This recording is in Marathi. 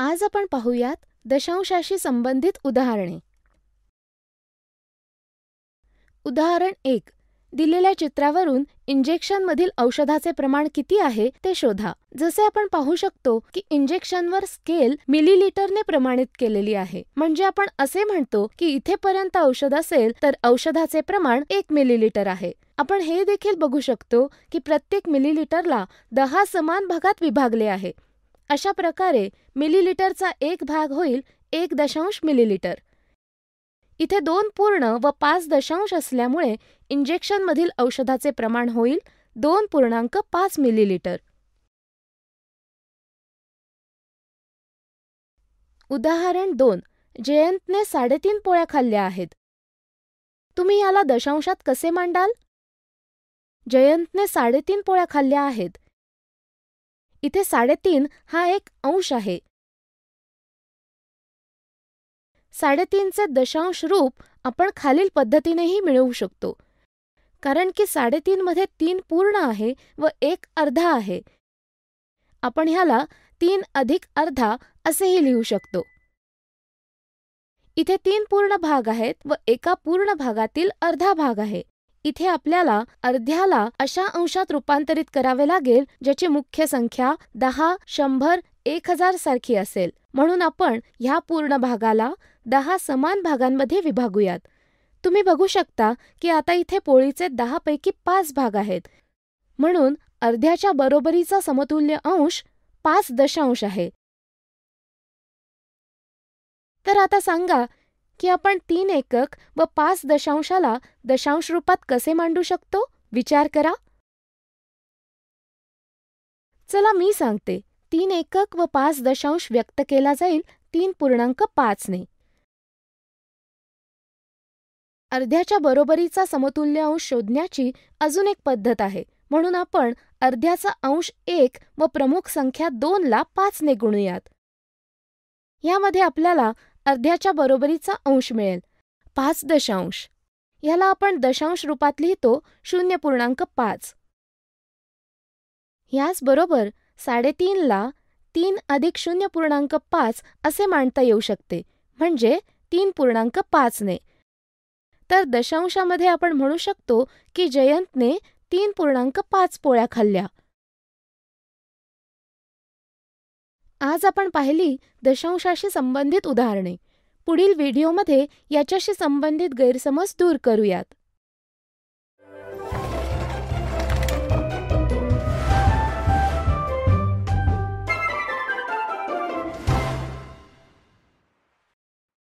आज आपण पाहूयात दशांशाशी संबंधित उदाहरणे उदाहरण एक दिलेल्या चित्रावरून इंजेक्शनमधील औषधाचे प्रमाण किती आहे ते शोधा जसे आपण पाहू शकतो की इंजेक्शनवर स्केल मिलीलिटरने प्रमाणित केलेली आहे म्हणजे आपण असे म्हणतो की इथेपर्यंत औषध असेल तर औषधाचे प्रमाण एक मिलीलीटर आहे आपण हे देखील बघू शकतो की प्रत्येक मिलीलिटरला दहा समान भागात विभागले आहे अशा प्रकारे मिलीलिटरचा एक भाग होईल एक दशांश मिलीलिटर इथे दोन पूर्ण व पाच दशांश असल्यामुळे इंजेक्शनमधील औषधाचे प्रमाण होईल दोन पूर्णांक पाच मिलीलिटर उदाहरण दोन जयंतने साडेतीन पोळ्या खाल्ल्या आहेत तुम्ही याला दशांशात कसे मांडाल जयंतने साडेतीन पोळ्या खाल्ल्या आहेत इथे साडेतीन हा एक अंश आहे साडेतीनचे दशांश रूप आपण खालील पद्धतीनेही मिळवू शकतो कारण की साडेतीनमध्ये तीन पूर्ण आहे व एक अर्धा आहे आपण ह्याला तीन अधिक अर्धा असेही लिहू शकतो इथे तीन पूर्ण भाग आहेत व एका पूर्ण भागातील अर्धा भाग आहे इथे आपल्याला अर्ध्याला अशा अंशात रूपांतरित करावे लागेल ज्याची मुख्य संख्या दहा शंभर एक हजार सारखी असेल म्हणून आपण ह्या पूर्ण भागाला दहा समान भागांमध्ये विभागूयात तुम्ही बघू शकता की आता इथे पोळीचे दहा पैकी पाच भाग आहेत म्हणून अर्ध्याच्या बरोबरीचा समतुल्य अंश पाच दशांश आहे तर आता सांगा की आपण तीन एकक व पाच दशांशाला दशांश रूपात कसे मांडू शकतो विचार करा चला मी सांगते तीन एकक व पाच दशांश व्यक्त केला जाईल तीन पूर्णांक ने अर्ध्याच्या बरोबरीचा समतुल्य अंश शोधण्याची अजून एक पद्धत आहे म्हणून आपण अर्ध्याचा अंश एक व प्रमुख संख्या दोनला ने गुणूयात यामध्ये आपल्याला अर्ध्याच्या बरोबरीचा अंश मिळेल पाच दशांश ह्याला आपण दशांश रूपात लिहितो शून्य पूर्णांक पाच ह्याचबरोबर साडेतीनला तीन अधिक शून्य पूर्णांक पाच असे मांडता येऊ शकते म्हणजे तीन पूर्णांक पाचने तर दशांशामध्ये आपण म्हणू शकतो की जयंतने तीन पूर्णांक पाच पोळ्या खाल्ल्या आज आपण पाहिली दशांशाशी संबंधित उदाहरणे पुढील व्हिडिओमध्ये याच्याशी संबंधित गैरसमज दूर करूयात